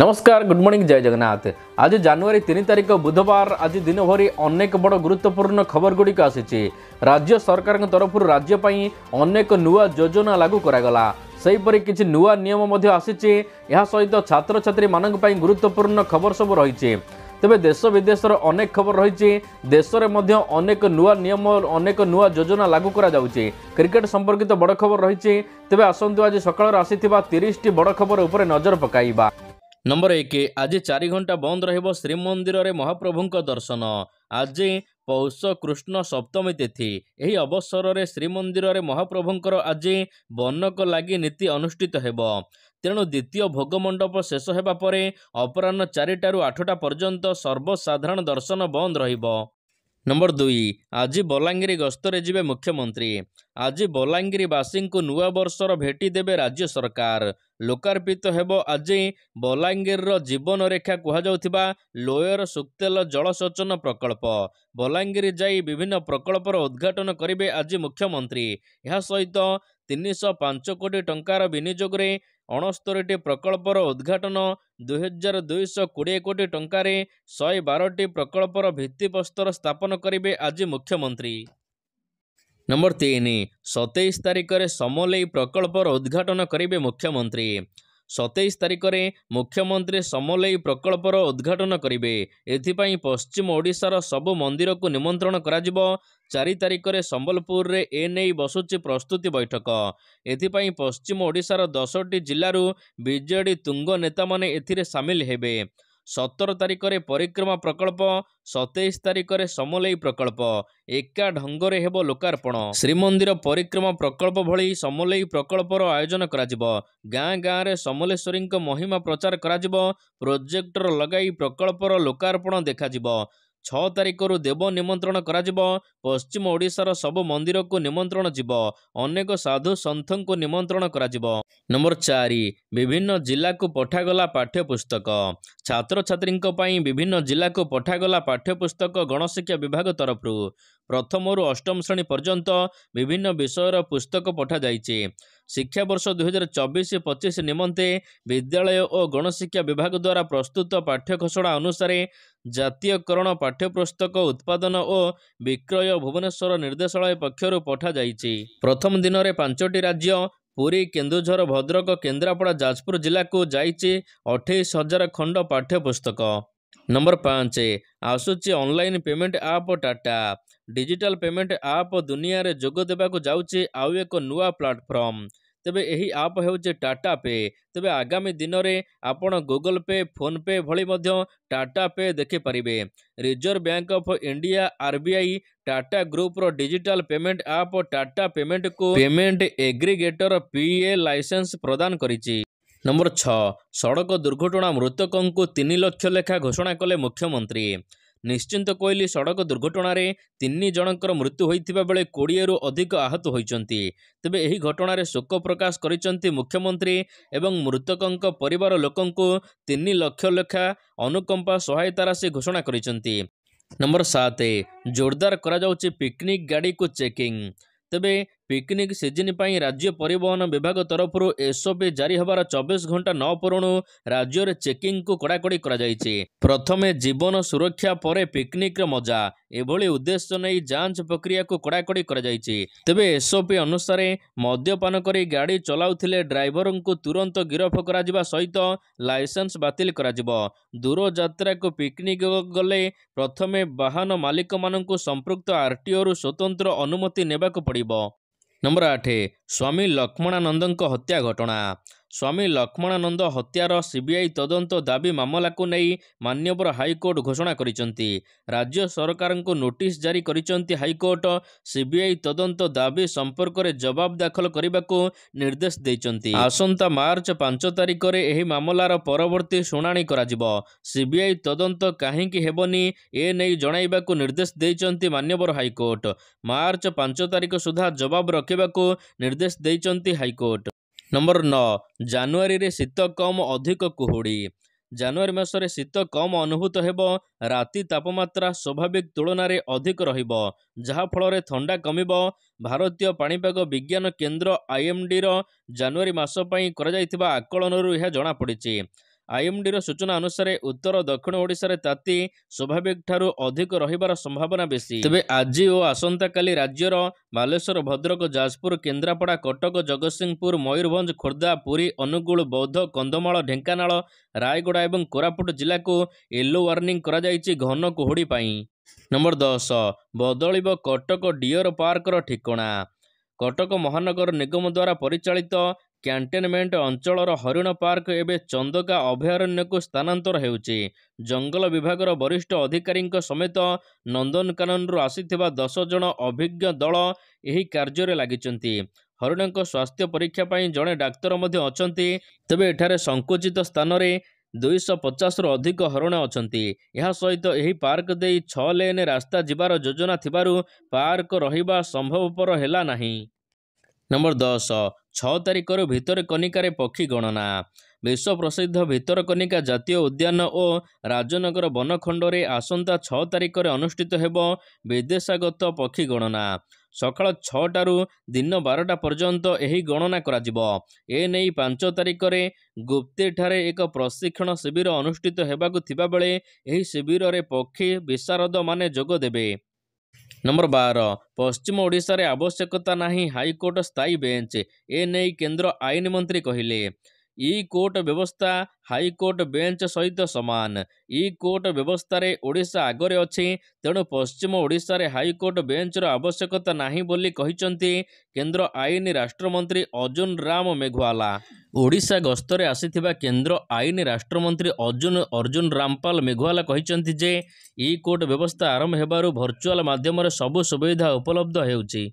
ନମସ୍କାର good morning ଜୟ ଜଗନ୍ନାଥ ଆଜି ଜାନୁଆରୀ ତିନି ତାରିଖ ବୁଧବାର ଆଜି ଦିନ ଭରି ଅନେକ ବଡ଼ ଗୁରୁତ୍ୱପୂର୍ଣ୍ଣ ଖବରଗୁଡ଼ିକ ଆସିଛି ରାଜ୍ୟ ସରକାରଙ୍କ ତରଫରୁ ରାଜ୍ୟ ପାଇଁ ଅନେକ ନୂଆ ଯୋଜନା ଲାଗୁ କରାଗଲା ସେହିପରି କିଛି ନୂଆ ନିୟମ ମଧ୍ୟ ଆସିଛି ଏହା ସହିତ ଛାତ୍ରଛାତ୍ରୀମାନଙ୍କ ପାଇଁ ଗୁରୁତ୍ୱପୂର୍ଣ୍ଣ ଖବର ସବୁ ରହିଛି ତେବେ ଦେଶ ବିଦେଶର ଅନେକ ଖବର ରହିଛି ଦେଶରେ ମଧ୍ୟ ଅନେକ ନୂଆ ନିୟମ ଅନେକ ନୂଆ ଯୋଜନା ଲାଗୁ କରାଯାଉଛି କ୍ରିକେଟ୍ ସମ୍ପର୍କିତ ବଡ଼ ଖବର ରହିଛି ତେବେ ଆସନ୍ତୁ ଆଜି ସକାଳରେ ଆସିଥିବା ତିରିଶଟି ବଡ଼ ଖବର ଉପରେ ନଜର ପକାଇବା ନମ୍ବର ଏକ ଆଜି ଚାରି ଘଣ୍ଟା ବନ୍ଦ ରହିବ ଶ୍ରୀମନ୍ଦିରରେ ମହାପ୍ରଭୁଙ୍କ ଦର୍ଶନ ଆଜି ପୌଷ କୃଷ୍ଣ ସପ୍ତମୀ ତିଥି ଏହି ଅବସରରେ ଶ୍ରୀମନ୍ଦିରରେ ମହାପ୍ରଭୁଙ୍କର ଆଜି ବର୍ଣ୍ଣକ ଲାଗି ନୀତି ଅନୁଷ୍ଠିତ ହେବ ତେଣୁ ଦ୍ୱିତୀୟ ଭୋଗମଣ୍ଡପ ଶେଷ ହେବା ପରେ ଅପରାହ୍ନ ଚାରିଟାରୁ ଆଠଟା ପର୍ଯ୍ୟନ୍ତ ସର୍ବସାଧାରଣ ଦର୍ଶନ ବନ୍ଦ ରହିବ ନମ୍ବର ଦୁଇ ଆଜି ବଲାଙ୍ଗୀର ଗସ୍ତରେ ଯିବେ ମୁଖ୍ୟମନ୍ତ୍ରୀ ଆଜି ବଲାଙ୍ଗୀରବାସୀଙ୍କୁ ନୂଆ ବର୍ଷର ଭେଟି ଦେବେ ରାଜ୍ୟ ସରକାର ଲୋକାର୍ପିତ ହେବ ଆଜି ବଲାଙ୍ଗୀରର ଜୀବନରେଖା କୁହାଯାଉଥିବା ଲୋୟର ସୁକ୍ତେଲ ଜଳସେଚନ ପ୍ରକଳ୍ପ ବଲାଙ୍ଗୀର ଯାଇ ବିଭିନ୍ନ ପ୍ରକଳ୍ପର ଉଦ୍ଘାଟନ କରିବେ ଆଜି ମୁଖ୍ୟମନ୍ତ୍ରୀ ଏହା ସହିତ ତିନିଶହ ପାଞ୍ଚ କୋଟି ଟଙ୍କାର ବିନିଯୋଗରେ ଅଣସ୍ତରିଟି ପ୍ରକଳ୍ପର ଉଦ୍ଘାଟନ ଦୁଇହଜାର ଦୁଇଶହ କୋଡ଼ିଏ କୋଟି ଟଙ୍କାରେ ଶହେ ବାରଟି ପ୍ରକଳ୍ପର ଭିତ୍ତିପ୍ରସ୍ତର ସ୍ଥାପନ କରିବେ ଆଜି ମୁଖ୍ୟମନ୍ତ୍ରୀ ନମ୍ବର ତିନି ସତେଇଶ ତାରିଖରେ ସମଲେଇ ପ୍ରକଳ୍ପର ଉଦ୍ଘାଟନ କରିବେ ମୁଖ୍ୟମନ୍ତ୍ରୀ ସତେଇଶ ତାରିଖରେ ମୁଖ୍ୟମନ୍ତ୍ରୀ ସମଲେଇ ପ୍ରକଳ୍ପର ଉଦ୍ଘାଟନ କରିବେ ଏଥିପାଇଁ ପଶ୍ଚିମ ଓଡ଼ିଶାର ସବୁ ମନ୍ଦିରକୁ ନିମନ୍ତ୍ରଣ କରାଯିବ ଚାରି ତାରିଖରେ ସମ୍ବଲପୁରରେ ଏ ନେଇ ବସୁଛି ପ୍ରସ୍ତୁତି ବୈଠକ ଏଥିପାଇଁ ପଶ୍ଚିମ ଓଡ଼ିଶାର ଦଶଟି ଜିଲ୍ଲାରୁ ବିଜେଡ଼ି ତୁଙ୍ଗ ନେତାମାନେ ଏଥିରେ ସାମିଲ ହେବେ ସତର ତାରିଖରେ ପରିକ୍ରମା ପ୍ରକଳ୍ପ ସତେଇଶ ତାରିଖରେ ସମଲେଇ ପ୍ରକଳ୍ପ ଏକା ଢଙ୍ଗରେ ହେବ ଲୋକାର୍ପଣ ଶ୍ରୀମନ୍ଦିର ପରିକ୍ରମା ପ୍ରକଳ୍ପ ଭଳି ସମଲେଇ ପ୍ରକଳ୍ପର ଆୟୋଜନ କରାଯିବ ଗାଁ ଗାଁରେ ସମଲେଶ୍ୱରୀଙ୍କ ମହିମା ପ୍ରଚାର କରାଯିବ ପ୍ରୋଜେକ୍ଟର ଲଗାଇ ପ୍ରକଳ୍ପର ଲୋକାର୍ପଣ ଦେଖାଯିବ ଛଅ ତାରିଖରୁ ଦେବ ନିମନ୍ତ୍ରଣ କରାଯିବ ପଶ୍ଚିମ ଓଡ଼ିଶାର ସବୁ ମନ୍ଦିରକୁ ନିମନ୍ତ୍ରଣ ଯିବ ଅନେକ ସାଧୁ ସନ୍ଥଙ୍କୁ ନିମନ୍ତ୍ରଣ କରାଯିବ ନମ୍ବର ଚାରି ବିଭିନ୍ନ ଜିଲ୍ଲାକୁ ପଠାଗଲା ପାଠ୍ୟପୁସ୍ତକ ଛାତ୍ରଛାତ୍ରୀଙ୍କ ପାଇଁ ବିଭିନ୍ନ ଜିଲ୍ଲାକୁ ପଠାଗଲା ପାଠ୍ୟପୁସ୍ତକ ଗଣଶିକ୍ଷା ବିଭାଗ ତରଫରୁ ପ୍ରଥମରୁ ଅଷ୍ଟମ ଶ୍ରେଣୀ ପର୍ଯ୍ୟନ୍ତ ବିଭିନ୍ନ ବିଷୟର ପୁସ୍ତକ ପଠାଯାଇଛି ଶିକ୍ଷାବର୍ଷ ଦୁଇ ହଜାର ଚବିଶ ପଚିଶ ନିମନ୍ତେ ବିଦ୍ୟାଳୟ ଓ ଗଣଶିକ୍ଷା ବିଭାଗ ଦ୍ୱାରା ପ୍ରସ୍ତୁତ ପାଠ୍ୟ ଖସଡ଼ା ଅନୁସାରେ ଜାତୀୟକରଣ ପାଠ୍ୟପୁସ୍ତକ ଉତ୍ପାଦନ ଓ ବିକ୍ରୟ ଭୁବନେଶ୍ୱର ନିର୍ଦ୍ଦେଶାଳୟ ପକ୍ଷରୁ ପଠାଯାଇଛି ପ୍ରଥମ ଦିନରେ ପାଞ୍ଚଟି ରାଜ୍ୟ ପୁରୀ କେନ୍ଦୁଝର ଭଦ୍ରକ କେନ୍ଦ୍ରାପଡ଼ା ଯାଜପୁର ଜିଲ୍ଲାକୁ ଯାଇଛି ଅଠେଇଶ ହଜାର ଖଣ୍ଡ ପାଠ୍ୟପୁସ୍ତକ ନମ୍ବର ପାଞ୍ଚ ଆସୁଛି online payment app Tata digital payment app ଦୁନିଆରେ ଯୋଗ ଦେବାକୁ ଯାଉଛି ଆଉ ଏକ ନୂଆ ପ୍ଲାଟଫର୍ମ ତେବେ ଏହି ଆପ୍ ହେଉଛି ଟାଟା ପେ ତେବେ ଆଗାମୀ ଦିନରେ ଆପଣ ଗୁଗଲ୍ ପେ ଫୋନ୍ ପେ ଭଳି ମଧ୍ୟ ଟାଟା ପେ ଦେଖିପାରିବେ Reserve Bank of India R B I Tata ଗ୍ରୁପ୍ର ଡିଜିଟାଲ୍ ପେମେଣ୍ଟ ଆପ୍ ଟାଟା ପେମେଣ୍ଟକୁ ପେମେଣ୍ଟ ଏଗ୍ରିଗେଟର ଏ ଲାଇସେନ୍ସ ପ୍ରଦାନ କରିଛି ନମ୍ବର ଛଅ ସଡ଼କ ଦୁର୍ଘଟଣା ମୃତକଙ୍କୁ ତିନି ଲକ୍ଷ ଲେଖା ଘୋଷଣା କଲେ ମୁଖ୍ୟମନ୍ତ୍ରୀ ନିଶ୍ଚିନ୍ତ କୋଇଲି ସଡ଼କ ଦୁର୍ଘଟଣାରେ ତିନି ଜଣଙ୍କର ମୃତ୍ୟୁ ହୋଇଥିବା ବେଳେ କୋଡ଼ିଏରୁ ଅଧିକ ଆହତ ହୋଇଛନ୍ତି ତେବେ ଏହି ଘଟଣାରେ ଶୋକ ପ୍ରକାଶ କରିଛନ୍ତି ମୁଖ୍ୟମନ୍ତ୍ରୀ ଏବଂ ମୃତକଙ୍କ ପରିବାର ଲୋକଙ୍କୁ ତିନି ଲକ୍ଷ ଲେଖା ଅନୁକମ୍ପା ସହାୟତା ରାଶି ଘୋଷଣା କରିଛନ୍ତି ନମ୍ବର ସାତ ଜୋରଦାର କରାଯାଉଛି ପିକନିକ୍ ଗାଡ଼ିକୁ ଚେକିଂ ତେବେ ପିକନିକ୍ ସିଜିନ୍ ପାଇଁ ରାଜ୍ୟ ପରିବହନ ବିଭାଗ ତରଫରୁ ଏସ୍ଓପି ଜାରି ହେବାର ଚବିଶ ଘଣ୍ଟା ନ ପୂରଣୁ ରାଜ୍ୟରେ ଚେକିଂକୁ କଡ଼ାକଡ଼ି କରାଯାଇଛି ପ୍ରଥମେ ଜୀବନ ସୁରକ୍ଷା ପରେ ପିକନିକ୍ର ମଜା ଏଭଳି ଉଦ୍ଦେଶ୍ୟ ନେଇ ଯାଞ୍ଚ ପ୍ରକ୍ରିୟାକୁ କଡ଼ାକଡ଼ି କରାଯାଇଛି ତେବେ ଏସ୍ଓପି ଅନୁସାରେ ମଦ୍ୟପାନ କରି ଗାଡ଼ି ଚଲାଉଥିଲେ ଡ୍ରାଇଭରଙ୍କୁ ତୁରନ୍ତ ଗିରଫ କରାଯିବା ସହିତ ଲାଇସେନ୍ସ ବାତିଲ କରାଯିବ ଦୂର ଯାତ୍ରାକୁ ପିକନିକ୍ ଗଲେ ପ୍ରଥମେ ବାହନ ମାଲିକମାନଙ୍କୁ ସମ୍ପୃକ୍ତ ଆର୍ଟିଓରୁ ସ୍ୱତନ୍ତ୍ର ଅନୁମତି ନେବାକୁ ପଡ଼ିବ नंबर आठ आहे ସ୍ୱାମୀ ଲକ୍ଷ୍ମଣାନନ୍ଦଙ୍କ ହତ୍ୟା ଘଟଣା ସ୍ୱାମୀ ଲକ୍ଷ୍ମଣାନନ୍ଦ ହତ୍ୟାର ସିବିଆଇ ତଦନ୍ତ ଦାବି ମାମଲାକୁ ନେଇ ମାନ୍ୟବର ହାଇକୋର୍ଟ ଘୋଷଣା କରିଛନ୍ତି ରାଜ୍ୟ ସରକାରଙ୍କୁ ନୋଟିସ୍ ଜାରି କରିଛନ୍ତି ହାଇକୋର୍ଟ ସିବିଆଇ ତଦନ୍ତ ଦାବି ସମ୍ପର୍କରେ ଜବାବ ଦାଖଲ କରିବାକୁ ନିର୍ଦ୍ଦେଶ ଦେଇଛନ୍ତି ଆସନ୍ତା ମାର୍ଚ୍ଚ ପାଞ୍ଚ ତାରିଖରେ ଏହି ମାମଲାର ପରବର୍ତ୍ତୀ ଶୁଣାଣି କରାଯିବ ସିବିଆଇ ତଦନ୍ତ କାହିଁକି ହେବନି ଏ ନେଇ ଜଣାଇବାକୁ ନିର୍ଦ୍ଦେଶ ଦେଇଛନ୍ତି ମାନ୍ୟବର ହାଇକୋର୍ଟ ମାର୍ଚ୍ଚ ପାଞ୍ଚ ତାରିଖ ସୁଦ୍ଧା ଜବାବ ରଖିବାକୁ ନିର୍ଦ୍ଦେଶ ନିର୍ଦ୍ଦେଶ ଦେଇଛନ୍ତି ହାଇକୋର୍ଟ ନମ୍ବର ନଅ ଜାନୁଆରୀରେ ଶୀତ କମ୍ ଅଧିକ କୁହୁଡ଼ି ଜାନୁଆରୀ ମାସରେ ଶୀତ କମ୍ ଅନୁଭୂତ ହେବ ରାତି ତାପମାତ୍ରା ସ୍ୱାଭାବିକ ତୁଳନାରେ ଅଧିକ ରହିବ ଯାହାଫଳରେ ଥଣ୍ଡା କମିବ ଭାରତୀୟ ପାଣିପାଗ ବିଜ୍ଞାନ କେନ୍ଦ୍ର ଆଇଏମ୍ଡିର ଜାନୁଆରୀ ମାସ ପାଇଁ କରାଯାଇଥିବା ଆକଳନରୁ ଏହା ଜଣାପଡ଼ିଛି ଆଇଏମ୍ଡିର ସୂଚନା ଅନୁସାରେ ଉତ୍ତର ଦକ୍ଷିଣ ଓଡ଼ିଶାରେ ତାତି ସ୍ୱାଭାବିକ ଠାରୁ ଅଧିକ ରହିବାର ସମ୍ଭାବନା ବେଶୀ ତେବେ ଆଜି ଓ ଆସନ୍ତାକାଲି ରାଜ୍ୟର ବାଲେଶ୍ୱର ଭଦ୍ରକ ଯାଜପୁର କେନ୍ଦ୍ରାପଡ଼ା କଟକ ଜଗତସିଂହପୁର ମୟୂରଭଞ୍ଜ ଖୋର୍ଦ୍ଧା ପୁରୀ ଅନୁଗୁଳ ବୌଦ୍ଧ କନ୍ଧମାଳ ଢେଙ୍କାନାଳ ରାୟଗଡ଼ା ଏବଂ କୋରାପୁଟ ଜିଲ୍ଲାକୁ ୟେଲୋ ୱାର୍ଣ୍ଣିଂ କରାଯାଇଛି ଘନ କୁହୁଡ଼ି ପାଇଁ ନମ୍ବର ଦଶ ବଦଳିବ କଟକ ଡିଅର ପାର୍କର ଠିକଣା କଟକ ମହାନଗର ନିଗମ ଦ୍ୱାରା ପରିଚାଳିତ କ୍ୟାଣ୍ଟେନମେଣ୍ଟ ଅଞ୍ଚଳର ହରିଣ ପାର୍କ ଏବେ ଚନ୍ଦକା ଅଭୟାରଣ୍ୟକୁ ସ୍ଥାନାନ୍ତର ହେଉଛି ଜଙ୍ଗଲ ବିଭାଗର ବରିଷ୍ଠ ଅଧିକାରୀଙ୍କ ସମେତ ନନ୍ଦନକାନନରୁ ଆସିଥିବା ଦଶ ଜଣ ଅଭିଜ୍ଞ ଦଳ ଏହି କାର୍ଯ୍ୟରେ ଲାଗିଛନ୍ତି ହରିଣଙ୍କ ସ୍ୱାସ୍ଥ୍ୟ ପରୀକ୍ଷା ପାଇଁ ଜଣେ ଡାକ୍ତର ମଧ୍ୟ ଅଛନ୍ତି ତେବେ ଏଠାରେ ସଙ୍କୁଚିତ ସ୍ଥାନରେ ଦୁଇଶହ ପଚାଶରୁ ଅଧିକ ହରିଣ ଅଛନ୍ତି ଏହା ସହିତ ଏହି ପାର୍କ ଦେଇ ଛଅ ଲେନ୍ ରାସ୍ତା ଯିବାର ଯୋଜନା ଥିବାରୁ ପାର୍କ ରହିବା ସମ୍ଭବପର ହେଲା ନାହିଁ ନମ୍ବର ଦଶ ଛଅ ତାରିଖରୁ ଭିତରକନିକାରେ ପକ୍ଷୀ ଗଣନା ବିଶ୍ୱପ୍ରସିଦ୍ଧ ଭିତରକନିକା ଜାତୀୟ ଉଦ୍ୟାନ ଓ ରାଜନଗର ବନଖଣ୍ଡରେ ଆସନ୍ତା ଛଅ ତାରିଖରେ ଅନୁଷ୍ଠିତ ହେବ ବିଦେଶାଗତ ପକ୍ଷୀ ଗଣନା ସକାଳ ଛଅଟାରୁ ଦିନ ବାରଟା ପର୍ଯ୍ୟନ୍ତ ଏହି ଗଣନା କରାଯିବ ଏ ନେଇ ପାଞ୍ଚ ତାରିଖରେ ଗୁପ୍ତିଠାରେ ଏକ ପ୍ରଶିକ୍ଷଣ ଶିବିର ଅନୁଷ୍ଠିତ ହେବାକୁ ଥିବାବେଳେ ଏହି ଶିବିରରେ ପକ୍ଷୀ ବିଶାରଦମାନେ ଯୋଗ ଦେବେ ନମ୍ବର ବାର ପଶ୍ଚିମ ଓଡ଼ିଶାରେ ଆବଶ୍ୟକତା ନାହିଁ ହାଇକୋର୍ଟ ସ୍ଥାୟୀ ବେଞ୍ଚ ଏ ନେଇ କେନ୍ଦ୍ର ଆଇନ ମନ୍ତ୍ରୀ କହିଲେ ଇ କୋର୍ଟ ବ୍ୟବସ୍ଥା ହାଇକୋର୍ଟ ବେଞ୍ଚ ସହିତ ସମାନ ଇ କୋର୍ଟ ବ୍ୟବସ୍ଥାରେ ଓଡ଼ିଶା ଆଗରେ ଅଛି ତେଣୁ ପଶ୍ଚିମ ଓଡ଼ିଶାରେ ହାଇକୋର୍ଟ ବେଞ୍ଚର ଆବଶ୍ୟକତା ନାହିଁ ବୋଲି କହିଛନ୍ତି କେନ୍ଦ୍ର ଆଇନ ରାଷ୍ଟ୍ରମନ୍ତ୍ରୀ ଅର୍ଜୁନ ରାମ ମେଘୱାଲା ଓଡ଼ିଶା ଗସ୍ତରେ ଆସିଥିବା କେନ୍ଦ୍ର ଆଇନ ରାଷ୍ଟ୍ରମନ୍ତ୍ରୀ ଅର୍ଜୁନ ଅର୍ଜୁନ ରାମପାଲ ମେଘୱାଲା କହିଛନ୍ତି ଯେ ଇ କୋର୍ଟ ବ୍ୟବସ୍ଥା ଆରମ୍ଭ ହେବାରୁ ଭର୍ଚୁଆଲ ମାଧ୍ୟମରେ ସବୁ ସୁବିଧା ଉପଲବ୍ଧ ହେଉଛି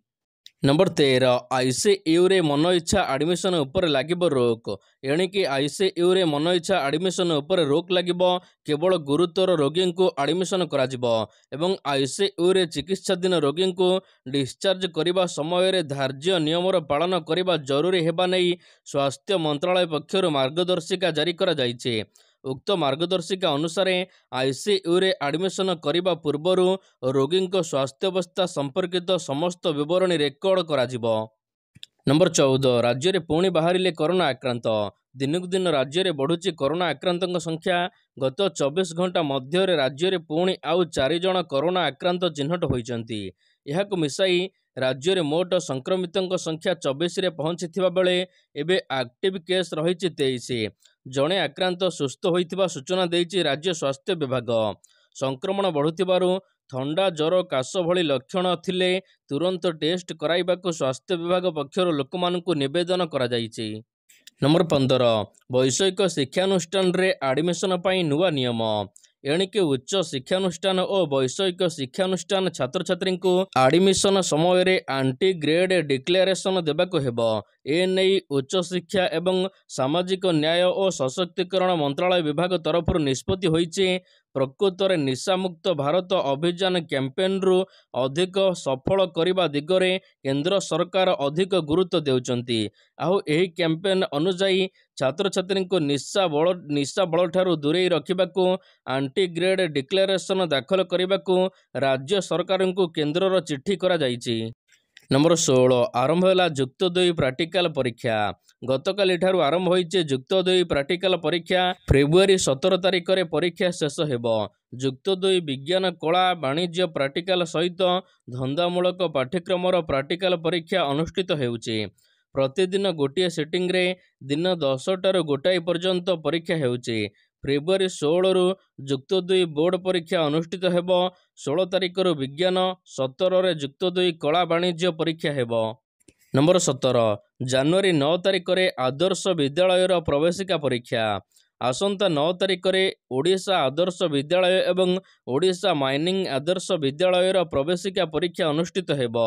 ନମ୍ବର ତେର ଆଇ ସି ୟୁରେ ମନ ଇଚ୍ଛା ଆଡ଼ମିସନ ଉପରେ ଲାଗିବ ରୋକ ଏଣିକି ଆଇ ସି ୟୁରେ ମନ ଇଚ୍ଛା ଆଡ଼ମିସନ ଉପରେ ରୋକ ଲାଗିବ କେବଳ ଗୁରୁତର ରୋଗୀଙ୍କୁ ଆଡ଼ମିସନ କରାଯିବ ଏବଂ ଆଇ ସି ୟୁରେ ଚିକିତ୍ସାଧୀନ ରୋଗୀଙ୍କୁ ଡିସଚାର୍ଜ କରିବା ସମୟରେ ଧାର୍ଯ୍ୟ ନିୟମର ପାଳନ କରିବା ଜରୁରୀ ହେବା ନେଇ ସ୍ୱାସ୍ଥ୍ୟ ମନ୍ତ୍ରଣାଳୟ ପକ୍ଷରୁ ମାର୍ଗଦର୍ଶିକା ଜାରି କରାଯାଇଛି ଉକ୍ତ ମାର୍ଗଦର୍ଶିକା ଅନୁସାରେ ଆଇସିୟୁରେ ଆଡମିସନ କରିବା ପୂର୍ବରୁ ରୋଗୀଙ୍କ ସ୍ୱାସ୍ଥ୍ୟାବସ୍ଥା ସମ୍ପର୍କିତ ସମସ୍ତ ବିବରଣୀ ରେକର୍ଡ କରାଯିବ ନମ୍ବର ଚଉଦ ରାଜ୍ୟରେ ପୁଣି ବାହାରିଲେ କରୋନା ଆକ୍ରାନ୍ତ ଦିନକୁ ଦିନ ରାଜ୍ୟରେ ବଢ଼ୁଛି କରୋନା ଆକ୍ରାନ୍ତଙ୍କ ସଂଖ୍ୟା ଗତ ଚବିଶ ଘଣ୍ଟା ମଧ୍ୟରେ ରାଜ୍ୟରେ ପୁଣି ଆଉ ଚାରି ଜଣ କରୋନା ଆକ୍ରାନ୍ତ ଚିହ୍ନଟ ହୋଇଛନ୍ତି ଏହାକୁ ମିଶାଇ ରାଜ୍ୟରେ ମୋଟ ସଂକ୍ରମିତଙ୍କ ସଂଖ୍ୟା ଚବିଶରେ ପହଞ୍ଚିଥିବା ବେଳେ ଏବେ ଆକ୍ଟିଭ୍ କେସ୍ ରହିଛି ତେଇଶ ଜଣେ ଆକ୍ରାନ୍ତ ସୁସ୍ଥ ହୋଇଥିବା ସୂଚନା ଦେଇଛି ରାଜ୍ୟ ସ୍ୱାସ୍ଥ୍ୟ ବିଭାଗ ସଂକ୍ରମଣ ବଢ଼ୁଥିବାରୁ ଥଣ୍ଡା ଜ୍ୱର କାଶ ଭଳି ଲକ୍ଷଣ ଥିଲେ ତୁରନ୍ତ ଟେଷ୍ଟ କରାଇବାକୁ ସ୍ୱାସ୍ଥ୍ୟ ବିଭାଗ ପକ୍ଷରୁ ଲୋକମାନଙ୍କୁ ନିବେଦନ କରାଯାଇଛି ନମ୍ବର ପନ୍ଦର ବୈଷୟିକ ଶିକ୍ଷାନୁଷ୍ଠାନରେ ଆଡମିସନ ପାଇଁ ନୂଆ ନିୟମ ଏଣିକି ଉଚ୍ଚ ଶିକ୍ଷାନୁଷ୍ଠାନ ଓ ବୈଷୟିକ ଶିକ୍ଷାନୁଷ୍ଠାନ ଛାତ୍ରଛାତ୍ରୀଙ୍କୁ ଆଡମିସନ ସମୟରେ ଆଣ୍ଟି ଗ୍ରେଡ୍ ଡିକ୍ଲାରେସନ ଦେବାକୁ ହେବ ଏ ନେଇ ଉଚ୍ଚଶିକ୍ଷା ଏବଂ ସାମାଜିକ ନ୍ୟାୟ ଓ ସଶକ୍ତିକରଣ ମନ୍ତ୍ରଣାଳୟ ବିଭାଗ ତରଫରୁ ନିଷ୍ପତ୍ତି ହୋଇଛି ପ୍ରକୃତରେ ନିଶାମୁକ୍ତ ଭାରତ ଅଭିଯାନ କ୍ୟାମ୍ପେନ୍ରୁ ଅଧିକ ସଫଳ କରିବା ଦିଗରେ କେନ୍ଦ୍ର ସରକାର ଅଧିକ ଗୁରୁତ୍ୱ ଦେଉଛନ୍ତି ଆଉ ଏହି କ୍ୟାମ୍ପେନ୍ ଅନୁଯାୟୀ ଛାତ୍ରଛାତ୍ରୀଙ୍କୁ ନିଶା ବଳ ନିଶା ବଳଠାରୁ ଦୂରେଇ ରଖିବାକୁ ଆଣ୍ଟିଗ୍ରେଡ୍ ଡିକ୍ଲାରେସନ୍ ଦାଖଲ କରିବାକୁ ରାଜ୍ୟ ସରକାରଙ୍କୁ କେନ୍ଦ୍ରର ଚିଠି କରାଯାଇଛି ନମ୍ବର ଷୋହଳ ଆରମ୍ଭ ହେଲା ଯୁକ୍ତ ଦୁଇ ପ୍ରାକ୍ଟିକାଲ ପରୀକ୍ଷା ଗତକାଲିଠାରୁ ଆରମ୍ଭ ହୋଇଛି ଯୁକ୍ତ ଦୁଇ ପ୍ରାକ୍ଟିକାଲ ପରୀକ୍ଷା ଫେବୃଆରୀ ସତର ତାରିଖରେ ପରୀକ୍ଷା ଶେଷ ହେବ ଯୁକ୍ତ ଦୁଇ ବିଜ୍ଞାନ କଳା ବାଣିଜ୍ୟ ପ୍ରାକ୍ଟିକାଲ ସହିତ ଧନ୍ଦାମୂଳକ ପାଠ୍ୟକ୍ରମର ପ୍ରାକ୍ଟିକାଲ ପରୀକ୍ଷା ଅନୁଷ୍ଠିତ ହେଉଛି ପ୍ରତିଦିନ ଗୋଟିଏ ସେଟିଂରେ ଦିନ ଦଶଟାରୁ ଗୋଟାଏ ପର୍ଯ୍ୟନ୍ତ ପରୀକ୍ଷା ହେଉଛି ଫେବୃୟାରୀ ଷୋହଳରୁ ଯୁକ୍ତ ଦୁଇ ବୋର୍ଡ଼ ପରୀକ୍ଷା ଅନୁଷ୍ଠିତ ହେବ ଷୋହଳ ତାରିଖରୁ ବିଜ୍ଞାନ ସତରରେ ଯୁକ୍ତ ଦୁଇ କଳା ବାଣିଜ୍ୟ ପରୀକ୍ଷା ହେବ ନମ୍ବର ସତର ଜାନୁଆରୀ ନଅ ତାରିଖରେ ଆଦର୍ଶ ବିଦ୍ୟାଳୟର ପ୍ରବେଶିକା ପରୀକ୍ଷା ଆସନ୍ତା ନଅ ତାରିଖରେ ଓଡ଼ିଶା ଆଦର୍ଶ ବିଦ୍ୟାଳୟ ଏବଂ ଓଡ଼ିଶା ମାଇନିଂ ଆଦର୍ଶ ବିଦ୍ୟାଳୟର ପ୍ରବେଶିକା ପରୀକ୍ଷା ଅନୁଷ୍ଠିତ ହେବ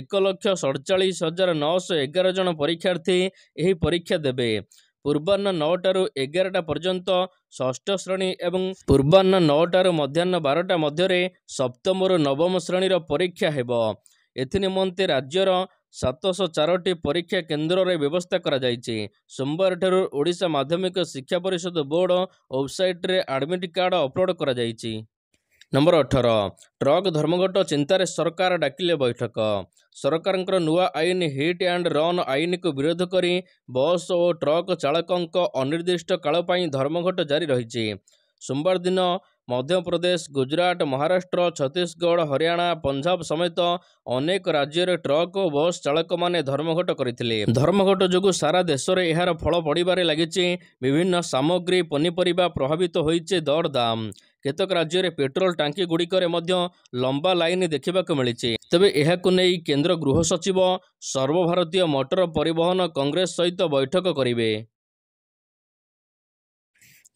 ଏକ ଲକ୍ଷ ସଡ଼ଚାଳିଶ ହଜାର ନଅଶହ ଏଗାର ଜଣ ପରୀକ୍ଷାର୍ଥୀ ଏହି ପରୀକ୍ଷା ଦେବେ ପୂର୍ବାହ୍ନ ନଅଟାରୁ ଏଗାରଟା ପର୍ଯ୍ୟନ୍ତ ଷଷ୍ଠ ଶ୍ରେଣୀ ଏବଂ ପୂର୍ବାହ୍ନ ନଅଟାରୁ ମଧ୍ୟାହ୍ନ ବାରଟା ମଧ୍ୟରେ ସପ୍ତମରୁ ନବମ ଶ୍ରେଣୀର ପରୀକ୍ଷା ହେବ ଏଥି ନିମନ୍ତେ ରାଜ୍ୟର ସାତଶହ ଚାରୋଟି ପରୀକ୍ଷା କେନ୍ଦ୍ରରେ ବ୍ୟବସ୍ଥା କରାଯାଇଛି ସୋମବାରଠାରୁ ଓଡ଼ିଶା ମାଧ୍ୟମିକ ଶିକ୍ଷା ପରିଷଦ ବୋର୍ଡ଼ ୱେବସାଇଟ୍ରେ ଆଡ଼ମିଟ୍ କାର୍ଡ଼ ଅପଲୋଡ଼ କରାଯାଇଛି ନମ୍ବର ଅଠର ଟ୍ରକ୍ ଧର୍ମଘଟ ଚିନ୍ତାରେ ସରକାର ଡାକିଲେ ବୈଠକ ସରକାରଙ୍କର ନୂଆ ଆଇନ ହିଟ୍ ଆଣ୍ଡ ରନ୍ ଆଇନକୁ ବିରୋଧ କରି ବସ୍ ଓ ଟ୍ରକ୍ ଚାଳକଙ୍କ ଅନିର୍ଦ୍ଦିଷ୍ଟ କାଳ ପାଇଁ ଧର୍ମଘଟ ଜାରି ରହିଛି ସୋମବାର ଦିନ ମଧ୍ୟପ୍ରଦେଶ ଗୁଜୁରାଟ ମହାରାଷ୍ଟ୍ର ଛତିଶଗଡ଼ ହରିୟାଣା ପଞ୍ଜାବ ସମେତ ଅନେକ ରାଜ୍ୟରେ ଟ୍ରକ୍ ଓ ବସ୍ ଚାଳକମାନେ ଧର୍ମଘଟ କରିଥିଲେ ଧର୍ମଘଟ ଯୋଗୁଁ ସାରା ଦେଶରେ ଏହାର ଫଳ ପଡ଼ିବାରେ ଲାଗିଛି ବିଭିନ୍ନ ସାମଗ୍ରୀ ପନିପରିବା ପ୍ରଭାବିତ ହୋଇଛି ଦର ଦରଦାମ କେତେକ ରାଜ୍ୟରେ ପେଟ୍ରୋଲ ଟାଙ୍କିଗୁଡ଼ିକରେ ମଧ୍ୟ ଲମ୍ବା ଲାଇନ୍ ଦେଖିବାକୁ ମିଳିଛି ତେବେ ଏହାକୁ ନେଇ କେନ୍ଦ୍ର ଗୃହ ସଚିବ ସର୍ବଭାରତୀୟ ମଟର ପରିବହନ କଂଗ୍ରେସ ସହିତ ବୈଠକ କରିବେ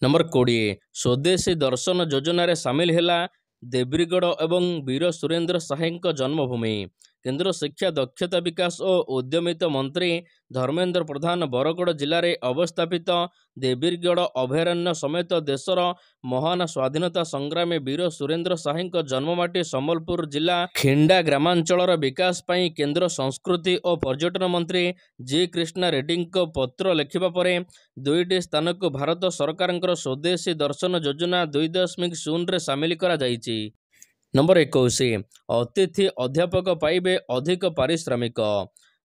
ନମ୍ବର କୋଡ଼ିଏ ସ୍ୱଦେଶୀ ଦର୍ଶନ ଯୋଜନାରେ ସାମିଲ ହେଲା ଦେବ୍ରିଗଡ଼ ଏବଂ ବୀର ସୁରେନ୍ଦ୍ର ସାହେଙ୍କ ଜନ୍ମଭୂମି କେନ୍ଦ୍ର ଶିକ୍ଷା ଦକ୍ଷତା ବିକାଶ ଓ ଉଦ୍ୟମିତ ମନ୍ତ୍ରୀ ଧର୍ମେନ୍ଦ୍ର ପ୍ରଧାନ ବରଗଡ଼ ଜିଲ୍ଲାରେ ଅବସ୍ଥାପିତ ଦେବୀରଗଡ଼ ଅଭୟାରଣ୍ୟ ସମେତ ଦେଶର ମହାନ ସ୍ୱାଧୀନତା ସଂଗ୍ରାମୀ ବୀର ସୁରେନ୍ଦ୍ର ସାହିଙ୍କ ଜନ୍ମମାଟି ସମ୍ବଲପୁର ଜିଲ୍ଲା ଖିଣ୍ଡା ଗ୍ରାମାଞ୍ଚଳର ବିକାଶ ପାଇଁ କେନ୍ଦ୍ର ସଂସ୍କୃତି ଓ ପର୍ଯ୍ୟଟନ ମନ୍ତ୍ରୀ ଜି କ୍ରିଷ୍ଣା ରେଡ୍ଡିଙ୍କ ପତ୍ର ଲେଖିବା ପରେ ଦୁଇଟି ସ୍ଥାନକୁ ଭାରତ ସରକାରଙ୍କର ସ୍ୱଦେଶୀ ଦର୍ଶନ ଯୋଜନା ଦୁଇ ଦଶମିକ ଶୂନରେ ସାମିଲ କରାଯାଇଛି ନମ୍ବର ଏକୋଇଶ ଅତିଥି ଅଧ୍ୟାପକ ପାଇବେ ଅଧିକ ପାରିଶ୍ରମିକ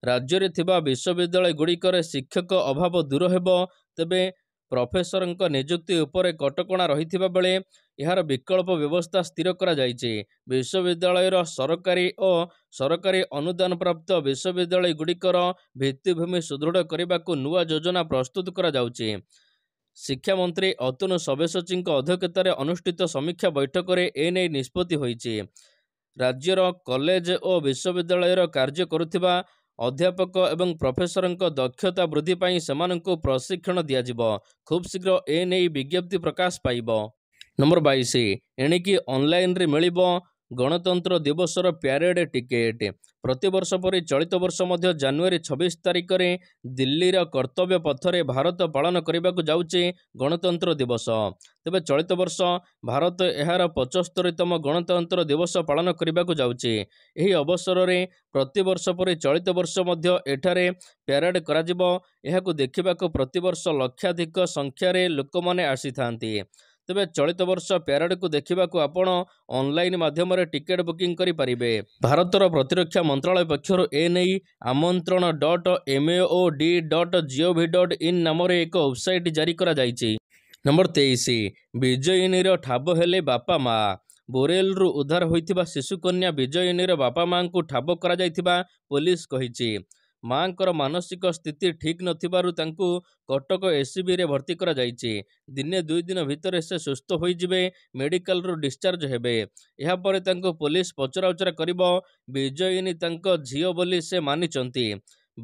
ରାଜ୍ୟରେ ଥିବା ବିଶ୍ୱବିଦ୍ୟାଳୟଗୁଡ଼ିକରେ ଶିକ୍ଷକ ଅଭାବ ଦୂର ହେବ ତେବେ ପ୍ରଫେସରଙ୍କ ନିଯୁକ୍ତି ଉପରେ କଟକଣା ରହିଥିବା ବେଳେ ଏହାର ବିକଳ୍ପ ବ୍ୟବସ୍ଥା ସ୍ଥିର କରାଯାଇଛି ବିଶ୍ୱବିଦ୍ୟାଳୟର ସରକାରୀ ଓ ସରକାରୀ ଅନୁଦାନପ୍ରାପ୍ତ ବିଶ୍ୱବିଦ୍ୟାଳୟଗୁଡ଼ିକର ଭିତ୍ତିଭୂମି ସୁଦୃଢ଼ କରିବାକୁ ନୂଆ ଯୋଜନା ପ୍ରସ୍ତୁତ କରାଯାଉଛି ଶିକ୍ଷାମନ୍ତ୍ରୀ ଅତନୁ ସବ୍ୟସଚୀଙ୍କ ଅଧ୍ୟକ୍ଷତାରେ ଅନୁଷ୍ଠିତ ସମୀକ୍ଷା ବୈଠକରେ ଏ ନେଇ ନିଷ୍ପତ୍ତି ହୋଇଛି ରାଜ୍ୟର କଲେଜ ଓ ବିଶ୍ୱବିଦ୍ୟାଳୟର କାର୍ଯ୍ୟ କରୁଥିବା ଅଧ୍ୟାପକ ଏବଂ ପ୍ରଫେସରଙ୍କ ଦକ୍ଷତା ବୃଦ୍ଧି ପାଇଁ ସେମାନଙ୍କୁ ପ୍ରଶିକ୍ଷଣ ଦିଆଯିବ ଖୁବ୍ ଶୀଘ୍ର ଏ ନେଇ ବିଜ୍ଞପ୍ତି ପ୍ରକାଶ ପାଇବ ନମ୍ବର ବାଇଶ ଏଣିକି ଅନଲାଇନ୍ରେ ମିଳିବ ଗଣତନ୍ତ୍ର ଦିବସର ପ୍ୟାରେଡ୍ ଟିକେଟ୍ ପ୍ରତିବର୍ଷ ପରି ଚଳିତ ବର୍ଷ ମଧ୍ୟ ଜାନୁଆରୀ ଛବିଶ ତାରିଖରେ ଦିଲ୍ଲୀର କର୍ତ୍ତବ୍ୟ ପଥରେ ଭାରତ ପାଳନ କରିବାକୁ ଯାଉଛି ଗଣତନ୍ତ୍ର ଦିବସ ତେବେ ଚଳିତ ବର୍ଷ ଭାରତ ଏହାର ପଞ୍ଚସ୍ତରୀତମ ଗଣତନ୍ତ୍ର ଦିବସ ପାଳନ କରିବାକୁ ଯାଉଛି ଏହି ଅବସରରେ ପ୍ରତିବର୍ଷ ପରି ଚଳିତ ବର୍ଷ ମଧ୍ୟ ଏଠାରେ ପ୍ୟାରେଡ୍ କରାଯିବ ଏହାକୁ ଦେଖିବାକୁ ପ୍ରତିବର୍ଷ ଲକ୍ଷାଧିକ ସଂଖ୍ୟାରେ ଲୋକମାନେ ଆସିଥାନ୍ତି ତେବେ ଚଳିତ ବର୍ଷ ପ୍ୟାରେଡ୍କୁ ଦେଖିବାକୁ ଆପଣ ଅନ୍ଲାଇନ୍ ମାଧ୍ୟମରେ ଟିକେଟ୍ ବୁକିଂ କରିପାରିବେ ଭାରତର ପ୍ରତିରକ୍ଷା ମନ୍ତ୍ରଣାଳୟ ପକ୍ଷରୁ ଏ ନେଇ ଆମନ୍ତ୍ରଣ dot M A O D dot G O V dot in ନାମରେ ଏକ ୱେବ୍ସାଇଟ୍ ଜାରି କରାଯାଇଛି ନମ୍ବର ତେଇଶ ବିଜୟିନୀର ଠାବ ହେଲେ ବାପା ମା' ବୋରେଲ୍ରୁ ଉଦ୍ଧାର ହୋଇଥିବା ଶିଶୁକନ୍ୟା ବିଜୟିନୀର ବାପା ମାଆଙ୍କୁ ଠାବ କରାଯାଇଥିବା ପୋଲିସ କହିଛି ମାଆଙ୍କର ମାନସିକ ସ୍ଥିତି ଠିକ୍ ନଥିବାରୁ ତାଙ୍କୁ କଟକ ଏସ୍ସିବିରେ ଭର୍ତ୍ତି କରାଯାଇଛି ଦିନେ ଦୁଇ ଦିନ ଭିତରେ ସେ ସୁସ୍ଥ ହୋଇଯିବେ ମେଡିକାଲରୁ ଡିସ୍ଚାର୍ଜ ହେବେ ଏହାପରେ ତାଙ୍କୁ ପୋଲିସ ପଚରାଉଚରା କରିବ ବିଜୟିନୀ ତାଙ୍କ ଝିଅ ବୋଲି ସେ ମାନିଛନ୍ତି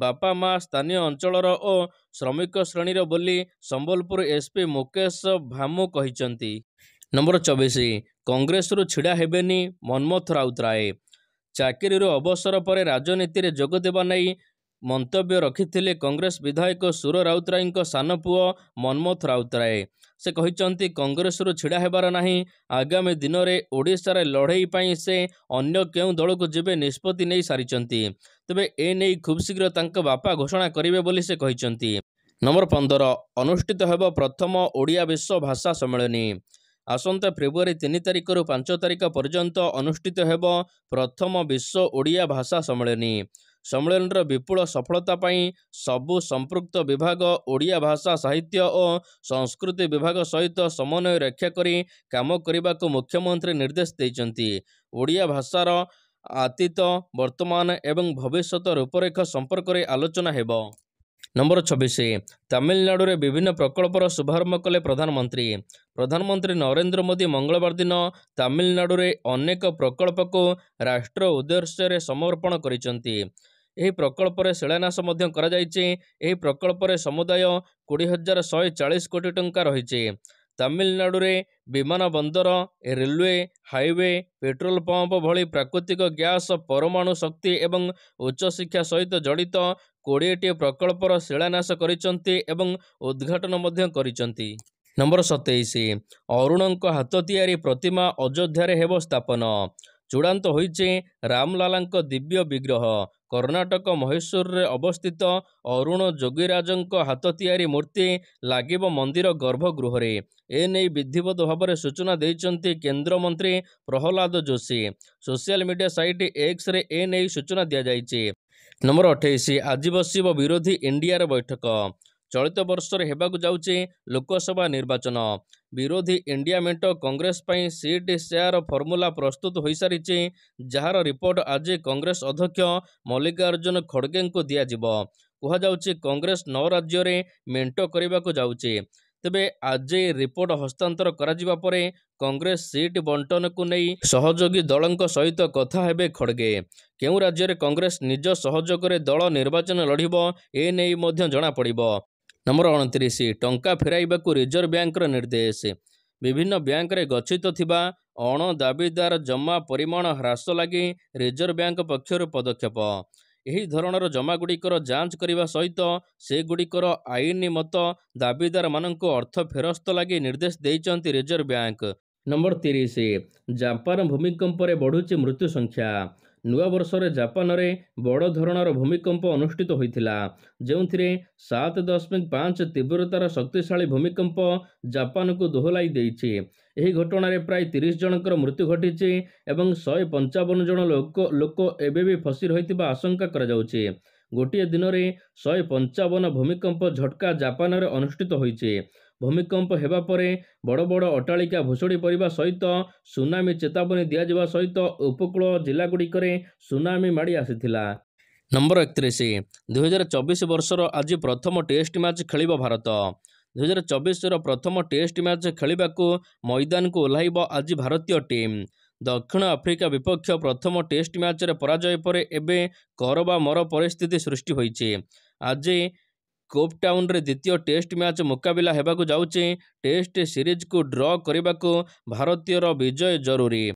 ବାପା ମା ସ୍ଥାନୀୟ ଅଞ୍ଚଳର ଓ ଶ୍ରମିକ ଶ୍ରେଣୀର ବୋଲି ସମ୍ବଲପୁର ଏସ୍ପି ମୁକେଶ ଭାମୁ କହିଛନ୍ତି ନମ୍ବର ଚବିଶ କଂଗ୍ରେସରୁ ଛିଡ଼ା ହେବେନି ମନ୍ମଥ ରାଉତରାୟ ଚାକିରିରୁ ଅବସର ପରେ ରାଜନୀତିରେ ଯୋଗ ଦେବା ନେଇ ମନ୍ତବ୍ୟ ରଖିଥିଲେ କଂଗ୍ରେସ ବିଧାୟକ ସୁର ରାଉତରାୟଙ୍କ ସାନ ପୁଅ ମନମୋଥ ରାଉତରାୟ ସେ କହିଛନ୍ତି କଂଗ୍ରେସରୁ ଛିଡ଼ା ହେବାର ନାହିଁ ଆଗାମୀ ଦିନରେ ଓଡ଼ିଶାରେ ଲଢ଼େଇ ପାଇଁ ସେ ଅନ୍ୟ କେଉଁ ଦଳକୁ ଯିବେ ନିଷ୍ପତ୍ତି ନେଇ ସାରିଛନ୍ତି ତେବେ ଏ ନେଇ ଖୁବ୍ ଶୀଘ୍ର ତାଙ୍କ ବାପା ଘୋଷଣା କରିବେ ବୋଲି ସେ କହିଛନ୍ତି ନମ୍ବର ପନ୍ଦର ଅନୁଷ୍ଠିତ ହେବ ପ୍ରଥମ ଓଡ଼ିଆ ବିଶ୍ୱ ଭାଷା ସମ୍ମିଳନୀ ଆସନ୍ତା ଫେବୃଆରୀ ତିନି ତାରିଖରୁ ପାଞ୍ଚ ତାରିଖ ପର୍ଯ୍ୟନ୍ତ ଅନୁଷ୍ଠିତ ହେବ ପ୍ରଥମ ବିଶ୍ୱ ଓଡ଼ିଆ ଭାଷା ସମ୍ମିଳନୀ ସମ୍ମିଳନୀର ବିପୁଳ ସଫଳତା ପାଇଁ ସବୁ ସମ୍ପୃକ୍ତ ବିଭାଗ ଓଡ଼ିଆ ଭାଷା ସାହିତ୍ୟ ଓ ସଂସ୍କୃତି ବିଭାଗ ସହିତ ସମନ୍ୱୟ ରକ୍ଷା କରି କାମ କରିବାକୁ ମୁଖ୍ୟମନ୍ତ୍ରୀ ନିର୍ଦ୍ଦେଶ ଦେଇଛନ୍ତି ଓଡ଼ିଆ ଭାଷାର ଆତୀତ ବର୍ତ୍ତମାନ ଏବଂ ଭବିଷ୍ୟତ ରୂପରେଖ ସମ୍ପର୍କରେ ଆଲୋଚନା ହେବ ନମ୍ବର ଛବିଶ ତାମିଲନାଡ଼ୁରେ ବିଭିନ୍ନ ପ୍ରକଳ୍ପର ଶୁଭାରମ୍ଭ କଲେ ପ୍ରଧାନମନ୍ତ୍ରୀ ପ୍ରଧାନମନ୍ତ୍ରୀ ନରେନ୍ଦ୍ର ମୋଦି ମଙ୍ଗଳବାର ଦିନ ତାମିଲନାଡ଼ୁରେ ଅନେକ ପ୍ରକଳ୍ପକୁ ରାଷ୍ଟ୍ର ଉଦ୍ଦେଶ୍ୟରେ ସମର୍ପଣ କରିଛନ୍ତି ଏହି ପ୍ରକଳ୍ପରେ ଶିଳାନ୍ୟାସ ମଧ୍ୟ କରାଯାଇଛି ଏହି ପ୍ରକଳ୍ପରେ ସମୁଦାୟ କୋଡ଼ିଏ ହଜାର ଶହେ ଚାଳିଶ କୋଟି ଟଙ୍କା ରହିଛି ତାମିଲନାଡ଼ୁରେ ବିମାନ ବନ୍ଦର ରେଲୱେ ହାଇୱେ ପେଟ୍ରୋଲ ପମ୍ପ ଭଳି ପ୍ରାକୃତିକ ଗ୍ୟାସ୍ ପରମାଣୁ ଶକ୍ତି ଏବଂ ଉଚ୍ଚଶିକ୍ଷା ସହିତ ଜଡ଼ିତ କୋଡ଼ିଏଟି ପ୍ରକଳ୍ପର ଶିଳାନ୍ୟାସ କରିଛନ୍ତି ଏବଂ ଉଦ୍ଘାଟନ ମଧ୍ୟ କରିଛନ୍ତି ନମ୍ବର ସତେଇଶ ଅରୁଣଙ୍କ ହାତ ତିଆରି ପ୍ରତିମା ଅଯୋଧ୍ୟାରେ ହେବ ସ୍ଥାପନ ଚୂଡ଼ାନ୍ତ ହୋଇଛି ରାମଲାଲାଙ୍କ ଦିବ୍ୟ ବିଗ୍ରହ କର୍ଣ୍ଣାଟକ ମହେଶ୍ୱରରେ ଅବସ୍ଥିତ ଅରୁଣ ଯୋଗୀରାଜଙ୍କ ହାତ ତିଆରି ମୂର୍ତ୍ତି ଲାଗିବ ମନ୍ଦିର ଗର୍ଭଗୃହରେ ଏ ନେଇ ବିଧିବଦ୍ଧ ଭାବରେ ସୂଚନା ଦେଇଛନ୍ତି କେନ୍ଦ୍ରମନ୍ତ୍ରୀ Pralhad Joshi social media site ଏକ୍ସରେ ଏ ନେଇ ସୂଚନା ଦିଆଯାଇଛି ନମ୍ବର ଅଠେଇଶ ଆଜି ବସିବ ବିରୋଧୀ ଇଣ୍ଡିଆର ବୈଠକ ଚଳିତ ବର୍ଷରେ ହେବାକୁ ଯାଉଛି ଲୋକସଭା ନିର୍ବାଚନ ବିରୋଧୀ ଇଣ୍ଡିଆ ମେଣ୍ଟ କଂଗ୍ରେସ ପାଇଁ ସିଟ୍ ସେୟାର ଫର୍ମୁଲା ପ୍ରସ୍ତୁତ ହୋଇସାରିଛି ଯାହାର ରିପୋର୍ଟ ଆଜି କଂଗ୍ରେସ ଅଧ୍ୟକ୍ଷ ମଲ୍ଲିକାର୍ଜୁନ ଖଡ୍ଗେଙ୍କୁ ଦିଆଯିବ କୁହାଯାଉଛି କଂଗ୍ରେସ ନଅ ରାଜ୍ୟରେ ମେଣ୍ଟ କରିବାକୁ ଯାଉଛି ତେବେ ଆଜି ରିପୋର୍ଟ ହସ୍ତାନ୍ତର କରାଯିବା ପରେ କଂଗ୍ରେସ ସିଟ୍ ବଣ୍ଟନକୁ ନେଇ ସହଯୋଗୀ ଦଳଙ୍କ ସହିତ କଥା ହେବେ ଖଡ୍ଗେ କେଉଁ ରାଜ୍ୟରେ କଂଗ୍ରେସ ନିଜ ସହଯୋଗରେ ଦଳ ନିର୍ବାଚନ ଲଢ଼ିବ ଏ ନେଇ ମଧ୍ୟ ଜଣାପଡ଼ିବ ନମ୍ବର ଅଣତିରିଶ ଟଙ୍କା ଫେରାଇବାକୁ ରିଜର୍ଭ ବ୍ୟାଙ୍କର ନିର୍ଦ୍ଦେଶ ବିଭିନ୍ନ ବ୍ୟାଙ୍କରେ ଗଚ୍ଛିତ ଥିବା ଅଣ ଦାବିଦାର ଜମା ପରିମାଣ ହ୍ରାସ ଲାଗି ରିଜର୍ଭ ବ୍ୟାଙ୍କ ପକ୍ଷରୁ ପଦକ୍ଷେପ ଏହି ଧରଣର ଜମାଗୁଡ଼ିକର ଯାଞ୍ଚ କରିବା ସହିତ ସେଗୁଡ଼ିକର ଆଇନ ମତ ଦାବିଦାରମାନଙ୍କୁ ଅର୍ଥ ଫେରସ୍ତ ଲାଗି ନିର୍ଦ୍ଦେଶ ଦେଇଛନ୍ତି ରିଜର୍ଭ ବ୍ୟାଙ୍କ ନମ୍ବର ତିରିଶ ଜାପାନ ଭୂମିକମ୍ପରେ ବଢ଼ୁଛି ମୃତ୍ୟୁ ସଂଖ୍ୟା ନୂଆବର୍ଷରେ ଜାପାନରେ ବଡ଼ ଧରଣର ଭୂମିକମ୍ପ ଅନୁଷ୍ଠିତ ହୋଇଥିଲା ଯେଉଁଥିରେ ସାତ ଦଶମିକ ପାଞ୍ଚ ତୀବ୍ରତାର ଶକ୍ତିଶାଳୀ ଭୂମିକମ୍ପ ଜାପାନକୁ ଦୋହଲାଇ ଦେଇଛି ଏହି ଘଟଣାରେ ପ୍ରାୟ ତିରିଶ ଜଣଙ୍କର ମୃତ୍ୟୁ ଘଟିଛି ଏବଂ ଶହେ ପଞ୍ଚାବନ ଜଣ ଲୋକ ଲୋକ ଏବେ ବି ଫସି ରହିଥିବା ଆଶଙ୍କା କରାଯାଉଛି ଗୋଟିଏ ଦିନରେ ଶହେ ପଞ୍ଚାବନ ଭୂମିକମ୍ପ ଝଟକା ଜାପାନରେ ଅନୁଷ୍ଠିତ ହୋଇଛି ଭୂମିକମ୍ପ ହେବା ପରେ ବଡ଼ ବଡ଼ ଅଟ୍ଟାଳିକା ଭୁଷୁଡ଼ି ପଡ଼ିବା ସହିତ ସୁନାମି ଚେତାବନୀ ଦିଆଯିବା ସହିତ ଉପକୂଳ ଜିଲ୍ଲାଗୁଡ଼ିକରେ ସୁନାମି ମାଡ଼ି ଆସିଥିଲା ନମ୍ବର ଏକତିରିଶ ଦୁଇହଜାର ଚବିଶ ବର୍ଷର ଆଜି ପ୍ରଥମ ଟେଷ୍ଟ ମ୍ୟାଚ୍ ଖେଳିବ ଭାରତ ଦୁଇହଜାର ଚବିଶର ପ୍ରଥମ ଟେଷ୍ଟ ମ୍ୟାଚ୍ ଖେଳିବାକୁ ମଇଦାନକୁ ଓହ୍ଲାଇବ ଆଜି ଭାରତୀୟ ଟିମ୍ ଦକ୍ଷିଣ ଆଫ୍ରିକା ବିପକ୍ଷ ପ୍ରଥମ ଟେଷ୍ଟ ମ୍ୟାଚ୍ରେ ପରାଜୟ ପରେ ଏବେ କର ବା ମର ପରିସ୍ଥିତି ସୃଷ୍ଟି ହୋଇଛି ଆଜି କୋପ୍ଟାଉନ୍ରେ ଦ୍ୱିତୀୟ ଟେଷ୍ଟ ମ୍ୟାଚ୍ ମୁକାବିଲା ହେବାକୁ ଯାଉଛି ଟେଷ୍ଟ ସିରିଜ୍କୁ ଡ୍ର କରିବାକୁ ଭାରତୀୟର ବିଜୟ ଜରୁରୀ